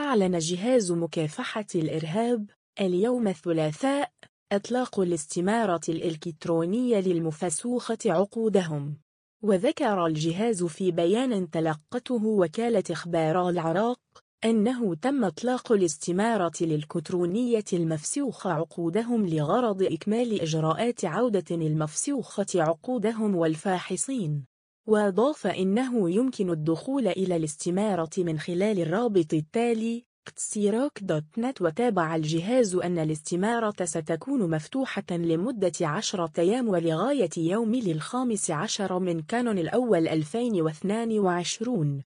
أعلن جهاز مكافحة الإرهاب اليوم الثلاثاء إطلاق الاستمارة الإلكترونية للمفسوخة عقودهم وذكر الجهاز في بيان تلقته وكالة إخبار العراق أنه تم إطلاق الاستمارة الإلكترونية المفسوخة عقودهم لغرض إكمال إجراءات عودة المفسوخة عقودهم والفاحصين وأضاف إنه يمكن الدخول إلى الاستمارة من خلال الرابط التالي xeroc.net وتابع الجهاز أن الاستمارة ستكون مفتوحة لمدة عشرة أيام ولغاية يوم للخامس عشر من كانون الأول 2022